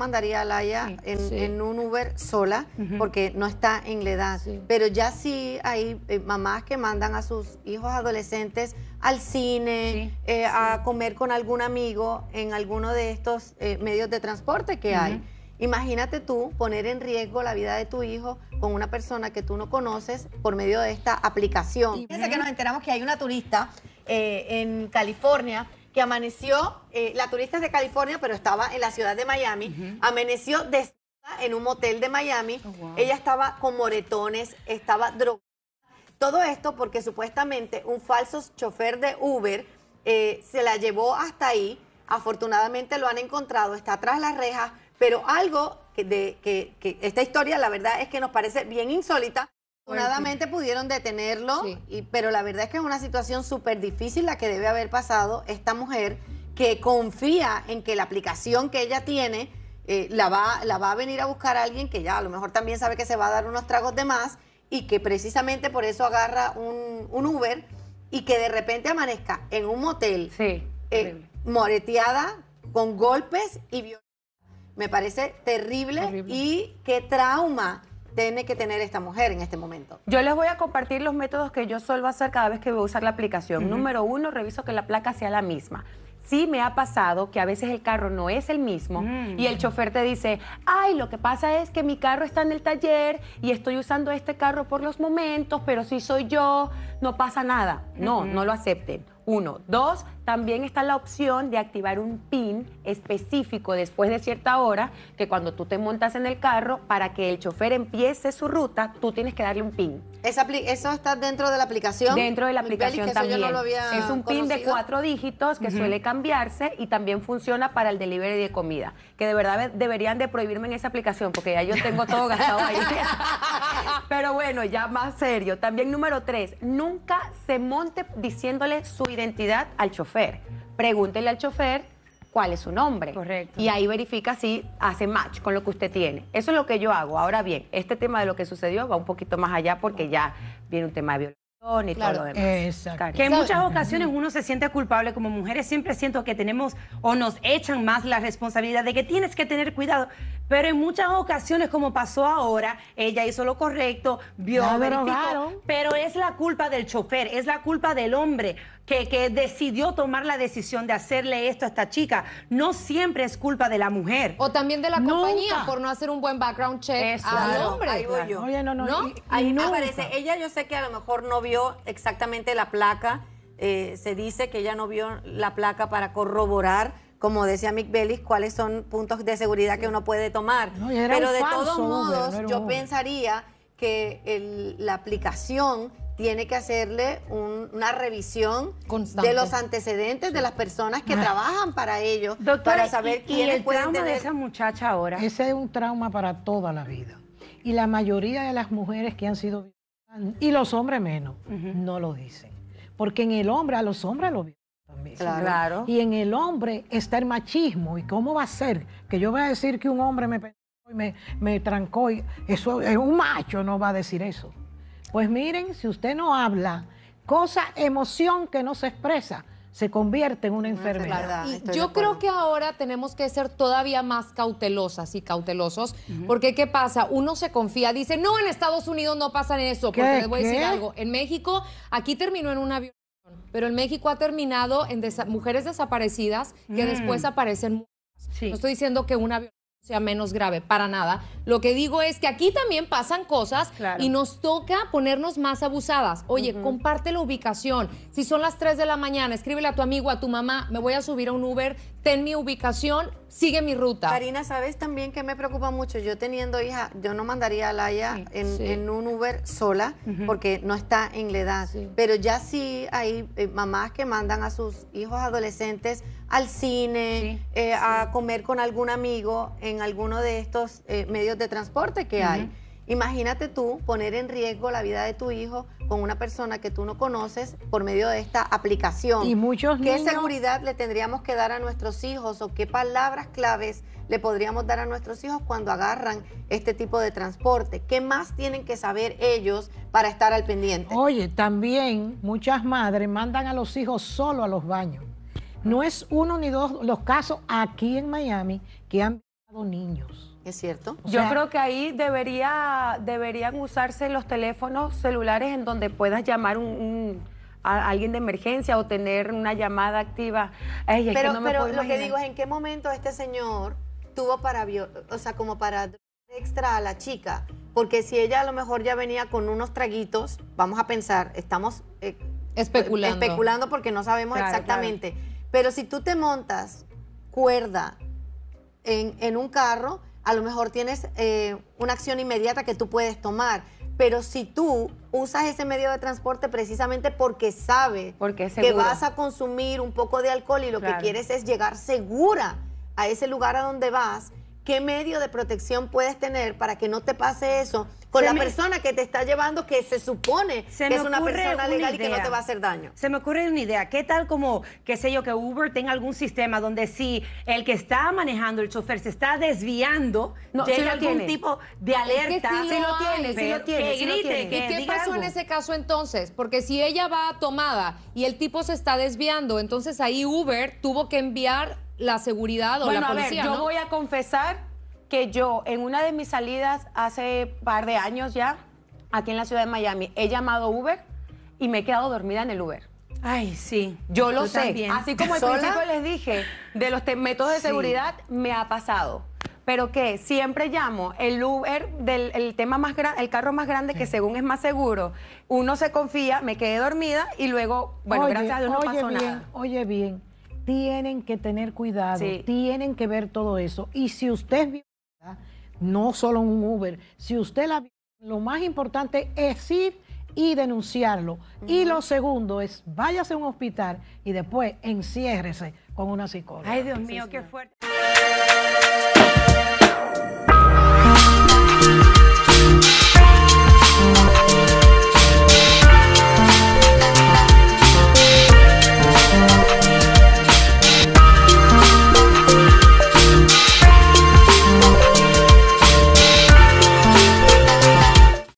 mandaría a Laia en, un Uber sola porque no está en la edad. Pero ya sí hay eh, mamás que mandan a sus hijos adolescentes al cine, eh, a comer con algún amigo en alguno de estos eh, medios de transporte que hay. Imagínate tú poner en riesgo la vida de tu hijo con una persona que tú no conoces por medio de esta aplicación. Fíjense que nos enteramos que hay una turista en California que amaneció, eh, la turista es de California, pero estaba en la ciudad de Miami, amaneció en un motel de Miami, oh, ella estaba con moretones, estaba drogada. Todo esto porque supuestamente un falso chofer de Uber eh, se la llevó hasta ahí, afortunadamente lo han encontrado, está tras las rejas, pero algo que, de, que esta historia la verdad es que nos parece bien insólita Afortunadamente pudieron detenerlo, pero la verdad es que es una situación súper difícil la que debe haber pasado esta mujer que confía en que la aplicación que ella tiene eh, la, va, la va a venir a buscar a alguien que ya a lo mejor también sabe que se va a dar unos tragos de más y que precisamente por eso agarra un, Uber y que de repente amanezca en un motel eh, moreteada con golpes y violencia. Me parece terrible y qué trauma tiene que tener esta mujer en este momento? Yo les voy a compartir los métodos que yo suelo hacer cada vez que voy a usar la aplicación. Número uno, reviso que la placa sea la misma. Sí me ha pasado que a veces el carro no es el mismo y el mm. chofer te dice, ay, lo que pasa es que mi carro está en el taller y estoy usando este carro por los momentos, pero si soy yo, no pasa nada. No, no lo acepten. Uno. Dos, también está la opción de activar un PIN específico después de cierta hora, que cuando tú te montas en el carro, para que el chofer empiece su ruta, tú tienes que darle un PIN. ¿Esa ¿Eso está dentro de la aplicación? Dentro de la aplicación también. es un PIN de cuatro dígitos que suele cambiarse y también funciona para el delivery de comida, que de verdad deberían de prohibirme en esa aplicación, porque ya yo tengo todo gastado ahí. bueno, ya más serio. También número tres, nunca se monte diciéndole su identidad al chofer. Pregúntele al chofer cuál es su nombre. Correcto. Y ahí verifica si hace match con lo que usted tiene. Eso es lo que yo hago. Ahora bien, este tema de lo que sucedió va un poquito más allá porque ya viene un tema de violencia claro, Que en muchas ocasiones uno se siente culpable como mujeres, siempre siento que tenemos o nos echan más la responsabilidad de que tienes que tener cuidado, pero en muchas ocasiones como pasó ahora, ella hizo lo correcto, vio, pero es la culpa del chofer, es la culpa del hombre que, que decidió tomar la decisión de hacerle esto a esta chica. No siempre es culpa de la mujer. O también de la compañía por no hacer un buen background check al hombre. Ahí no, no, ¿No? ahí aparece, ella yo sé que a lo mejor no vio exactamente la placa. Eh, se dice que ella no vio la placa para corroborar, como decía Mick Bellis, cuáles son puntos de seguridad que uno puede tomar. Pero de todos modos, yo pensaría que la aplicación tiene que hacerle una revisión de los antecedentes de las personas que ah. trabajan para ello para saber quién el trauma de esa muchacha ahora. Ese es un trauma para toda la vida. Y la mayoría de las mujeres que han sido y los hombres menos, no lo dicen. Porque en el hombre, a los hombres lo también. Y en el hombre está el machismo. ¿Y cómo va a ser que yo voy a decir que un hombre me y me, me, trancó? Y eso, un macho no va a decir eso. Pues miren, si usted no habla, cosa, emoción que no se expresa, se convierte en una enfermedad. y yo creo que ahora tenemos que ser todavía más cautelosas y cautelosos, porque ¿qué pasa? Uno se confía, dice, no, en Estados Unidos no pasa eso, porque les voy a decir algo. En México, aquí terminó en una violación, pero en México ha terminado en mujeres desaparecidas que mm. después aparecen. No estoy diciendo que una violación sea menos grave, para nada. Lo que digo es que aquí también pasan cosas y nos toca ponernos más abusadas. Oye, comparte la ubicación. Si son las 3 de la mañana, escríbele a tu amigo, a tu mamá, me voy a subir a un Uber, ten mi ubicación, sigue mi ruta. Karina, ¿sabes también que me preocupa mucho? Yo teniendo hija, yo no mandaría a Laia en, un Uber sola porque no está en la edad. Pero ya sí hay eh, mamás que mandan a sus hijos adolescentes al cine, eh, a comer con algún amigo en alguno de estos eh, medios de transporte que hay. Imagínate tú poner en riesgo la vida de tu hijo con una persona que tú no conoces por medio de esta aplicación. Y muchos ¿Qué seguridad le tendríamos que dar a nuestros hijos o qué palabras claves le podríamos dar a nuestros hijos cuando agarran este tipo de transporte? ¿Qué más tienen que saber ellos para estar al pendiente? Oye, también muchas madres mandan a los hijos solo a los baños no es uno ni dos los casos aquí en Miami que han matado niños. ¿Es cierto? Yo creo que ahí debería, deberían usarse los teléfonos celulares en donde puedas llamar a alguien de emergencia o tener una llamada activa. pero, lo que digo es en qué momento este señor tuvo para, o sea, como para extra a la chica, porque si ella a lo mejor ya venía con unos traguitos, vamos a pensar, estamos eh, especulando. porque no sabemos exactamente. Pero si tú te montas cuerda en, un carro, a lo mejor tienes eh, una acción inmediata que tú puedes tomar. Pero si tú usas ese medio de transporte precisamente porque sabes porque que vas a consumir un poco de alcohol y lo que quieres es llegar segura a ese lugar a donde vas, ¿qué medio de protección puedes tener para que no te pase eso? con la persona que te está llevando que se supone que es una persona legal y que no te va a hacer daño. Se me ocurre una idea. ¿Qué tal como, qué sé yo, que Uber tenga algún sistema donde si el que está manejando el chofer se está desviando, no, llega algún tipo de alerta. si, lo, tiene, si lo tiene. Que grite, ¿Y qué pasó en ese caso entonces? Porque si ella va tomada y el tipo se está desviando, entonces ahí Uber tuvo que enviar la seguridad o la policía. A ver, yo voy a confesar que yo en una de mis salidas hace par de años ya, aquí en la ciudad de Miami, he llamado Uber y me he quedado dormida en el Uber. Ay, sí. Yo lo sé. Así como al principio les dije, de los métodos de seguridad me ha pasado. Pero que siempre llamo el Uber del el tema más grande, el carro más grande que según es más seguro. Uno se confía, me quedé dormida y luego, bueno, gracias a Dios no pasó nada. Oye, bien, tienen que tener cuidado, tienen que ver todo eso. Y si usted no solo un Uber. Si usted la lo más importante es ir y denunciarlo. Y lo segundo es váyase a un hospital y después enciérrese con una psicóloga. Ay, Dios mío, qué fuerte.